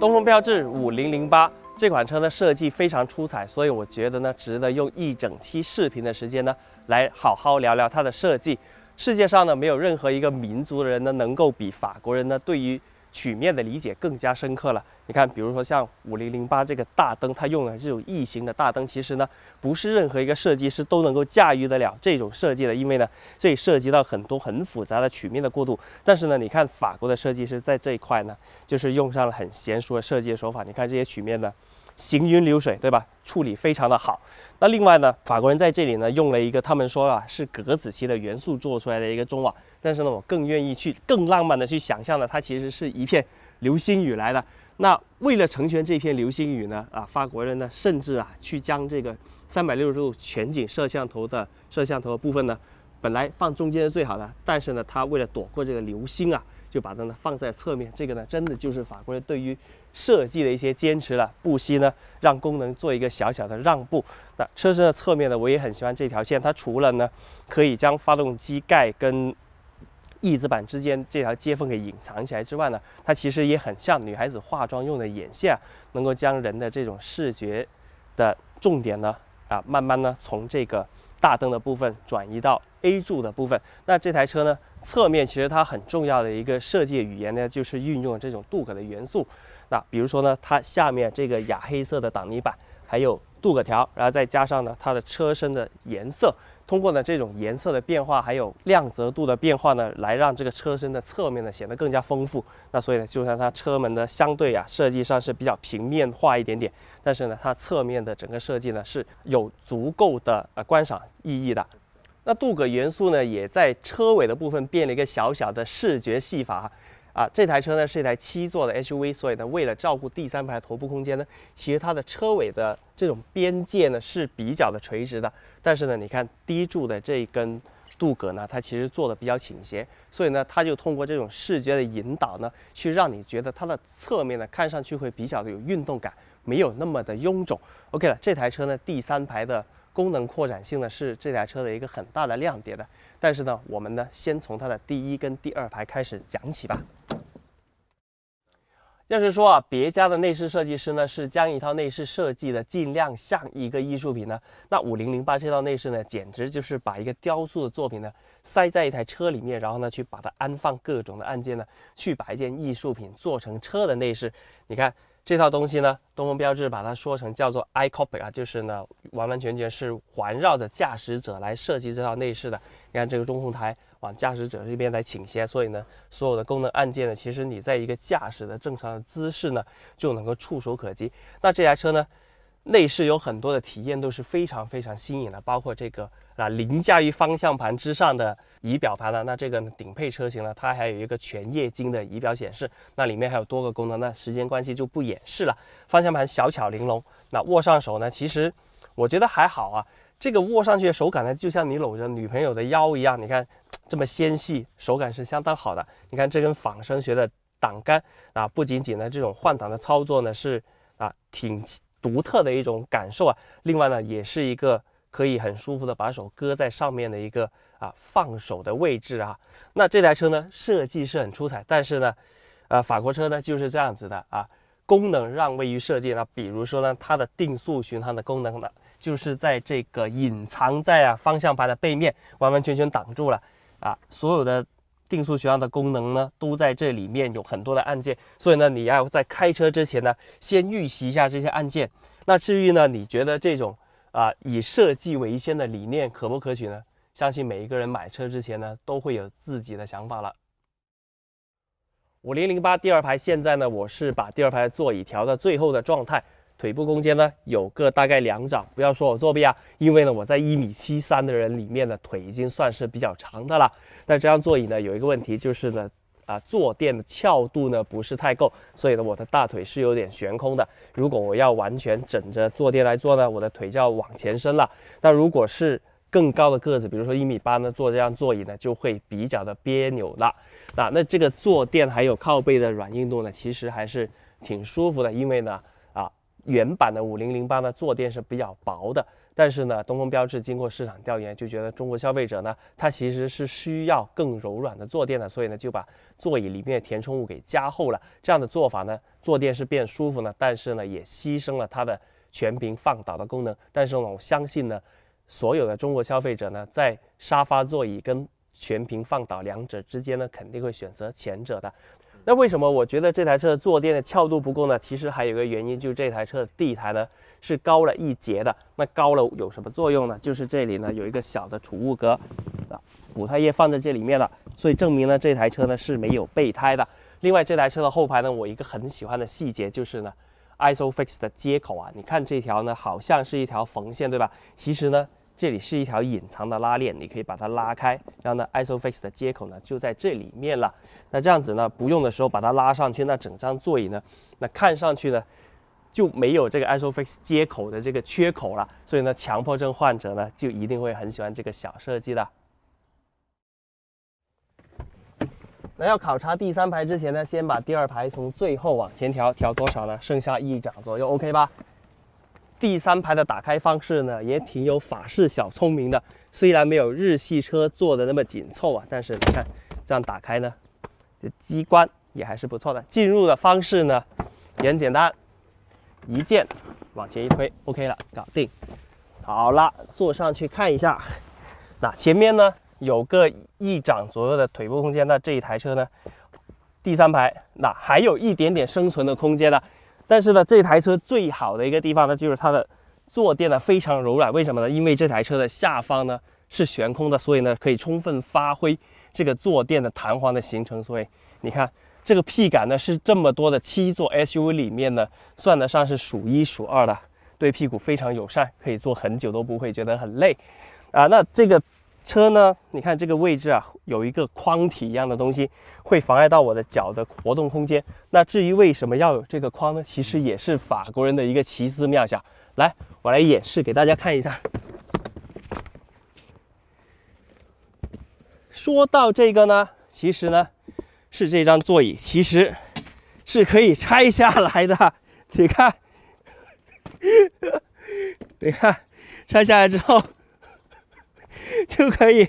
东风标致五零零八这款车的设计非常出彩，所以我觉得呢，值得用一整期视频的时间呢，来好好聊聊它的设计。世界上呢，没有任何一个民族的人呢，能够比法国人呢，对于曲面的理解更加深刻了。你看，比如说像五零零八这个大灯，它用的这种异形的大灯，其实呢，不是任何一个设计师都能够驾驭得了这种设计的，因为呢，这涉及到很多很复杂的曲面的过渡。但是呢，你看法国的设计师在这一块呢，就是用上了很娴熟的设计手法。你看这些曲面呢。行云流水，对吧？处理非常的好。那另外呢，法国人在这里呢，用了一个他们说啊是格子旗的元素做出来的一个中网，但是呢，我更愿意去更浪漫的去想象呢，它其实是一片流星雨来的。那为了成全这片流星雨呢，啊，法国人呢甚至啊去将这个三百六十度全景摄像头的摄像头部分呢，本来放中间是最好的，但是呢，他为了躲过这个流星啊。就把它呢放在侧面，这个呢真的就是法国人对于设计的一些坚持了，不惜呢让功能做一个小小的让步。那车身的侧面呢，我也很喜欢这条线，它除了呢可以将发动机盖跟翼子板之间这条接缝给隐藏起来之外呢，它其实也很像女孩子化妆用的眼线，能够将人的这种视觉的重点呢啊慢慢呢从这个。大灯的部分转移到 A 柱的部分。那这台车呢，侧面其实它很重要的一个设计语言呢，就是运用了这种镀铬的元素。那比如说呢，它下面这个哑黑色的挡泥板，还有。镀铬条，然后再加上呢，它的车身的颜色，通过呢这种颜色的变化，还有亮泽度的变化呢，来让这个车身的侧面呢显得更加丰富。那所以呢，就算它车门呢相对啊设计上是比较平面化一点点，但是呢，它侧面的整个设计呢是有足够的呃观赏意义的。那镀铬元素呢也在车尾的部分变了一个小小的视觉戏法。啊，这台车呢是一台七座的 SUV，所以呢，为了照顾第三排头部空间呢，其实它的车尾的这种边界呢是比较的垂直的。但是呢，你看低柱的这一根镀铬呢，它其实做的比较倾斜，所以呢，它就通过这种视觉的引导呢，去让你觉得它的侧面呢看上去会比较的有运动感，没有那么的臃肿。OK 了，这台车呢第三排的功能扩展性呢是这台车的一个很大的亮点的。但是呢，我们呢先从它的第一跟第二排开始讲起吧。要是说啊，别家的内饰设计师呢，是将一套内饰设计的尽量像一个艺术品呢，那五零零八这套内饰呢，简直就是把一个雕塑的作品呢塞在一台车里面，然后呢去把它安放各种的按键呢，去把一件艺术品做成车的内饰，你看。这套东西呢，东风标致把它说成叫做 i cockpit 啊，就是呢，完完全全是环绕着驾驶者来设计这套内饰的。你看这个中控台往驾驶者这边来倾斜，所以呢，所有的功能按键呢，其实你在一个驾驶的正常的姿势呢，就能够触手可及。那这台车呢？内饰有很多的体验都是非常非常新颖的，包括这个啊，凌驾于方向盘之上的仪表盘了。那这个顶配车型呢，它还有一个全液晶的仪表显示，那里面还有多个功能，那时间关系就不演示了。方向盘小巧玲珑，那握上手呢，其实我觉得还好啊。这个握上去的手感呢，就像你搂着女朋友的腰一样，你看这么纤细，手感是相当好的。你看这根仿生学的挡杆啊，不仅仅呢这种换挡的操作呢是啊挺。独特的一种感受啊，另外呢，也是一个可以很舒服的把手搁在上面的一个啊放手的位置啊。那这台车呢，设计是很出彩，但是呢，呃，法国车呢就是这样子的啊，功能让位于设计。那比如说呢，它的定速巡航的功能呢，就是在这个隐藏在啊方向盘的背面，完完全全挡住了啊所有的。定速巡航的功能呢，都在这里面，有很多的按键，所以呢，你要在开车之前呢，先预习一下这些按键。那至于呢，你觉得这种啊以设计为先的理念可不可取呢？相信每一个人买车之前呢，都会有自己的想法了。五零零八第二排，现在呢，我是把第二排座椅调到最后的状态。腿部空间呢，有个大概两掌。不要说我作弊啊，因为呢，我在一米七三的人里面呢，腿已经算是比较长的了。那这张座椅呢，有一个问题就是呢，啊，坐垫的翘度呢不是太够，所以呢，我的大腿是有点悬空的。如果我要完全枕着坐垫来坐呢，我的腿就要往前伸了。那如果是更高的个子，比如说一米八呢，坐这样座椅呢，就会比较的憋扭了。那那这个坐垫还有靠背的软硬度呢，其实还是挺舒服的，因为呢。原版的五零零八呢，坐垫是比较薄的，但是呢，东风标致经过市场调研就觉得中国消费者呢，他其实是需要更柔软的坐垫的，所以呢就把座椅里面的填充物给加厚了。这样的做法呢，坐垫是变舒服了，但是呢也牺牲了它的全屏放倒的功能。但是呢，我相信呢，所有的中国消费者呢，在沙发座椅跟全屏放倒两者之间呢，肯定会选择前者的。那为什么我觉得这台车坐垫的翘度不够呢？其实还有一个原因，就是这台车地台呢是高了一截的。那高了有什么作用呢？就是这里呢有一个小的储物格，啊，补胎液放在这里面了，所以证明呢这台车呢是没有备胎的。另外这台车的后排呢，我一个很喜欢的细节就是呢，ISOFIX 的接口啊，你看这条呢好像是一条缝线对吧？其实呢。这里是一条隐藏的拉链，你可以把它拉开，然后呢，Isofix 的接口呢就在这里面了。那这样子呢，不用的时候把它拉上去，那整张座椅呢，那看上去呢就没有这个 Isofix 接口的这个缺口了。所以呢，强迫症患者呢就一定会很喜欢这个小设计的。那要考察第三排之前呢，先把第二排从最后往前调，调多少呢？剩下一掌左右，OK 吧。第三排的打开方式呢，也挺有法式小聪明的。虽然没有日系车做的那么紧凑啊，但是你看这样打开呢，这机关也还是不错的。进入的方式呢也很简单，一键往前一推，OK 了，搞定。好了，坐上去看一下。那前面呢有个一掌左右的腿部空间，那这一台车呢，第三排那还有一点点生存的空间了。但是呢，这台车最好的一个地方呢，就是它的坐垫呢非常柔软。为什么呢？因为这台车的下方呢是悬空的，所以呢可以充分发挥这个坐垫的弹簧的形成。所以你看，这个屁感呢是这么多的七座 SUV 里面呢算得上是数一数二的，对屁股非常友善，可以坐很久都不会觉得很累啊。那这个。车呢？你看这个位置啊，有一个框体一样的东西，会妨碍到我的脚的活动空间。那至于为什么要有这个框呢？其实也是法国人的一个奇思妙想。来，我来演示给大家看一下。说到这个呢，其实呢，是这张座椅，其实是可以拆下来的。你看，你看，拆下来之后。就可以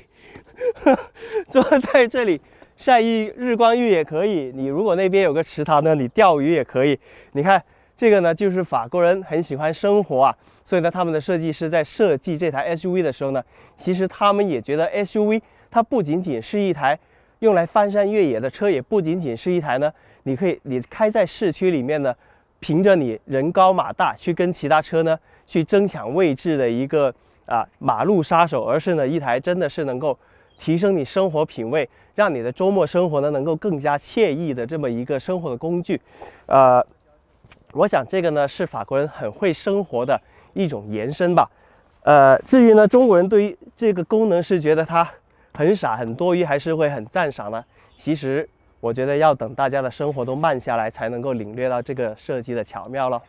坐在这里晒一日光浴也可以。你如果那边有个池塘呢，你钓鱼也可以。你看这个呢，就是法国人很喜欢生活啊，所以呢，他们的设计师在设计这台 SUV 的时候呢，其实他们也觉得 SUV 它不仅仅是一台用来翻山越野的车，也不仅仅是一台呢，你可以你开在市区里面呢，凭着你人高马大去跟其他车呢去争抢位置的一个。啊，马路杀手，而是呢一台真的是能够提升你生活品味，让你的周末生活呢能够更加惬意的这么一个生活的工具。呃，我想这个呢是法国人很会生活的一种延伸吧。呃，至于呢中国人对于这个功能是觉得它很傻、很多余，还是会很赞赏呢？其实我觉得要等大家的生活都慢下来，才能够领略到这个设计的巧妙了。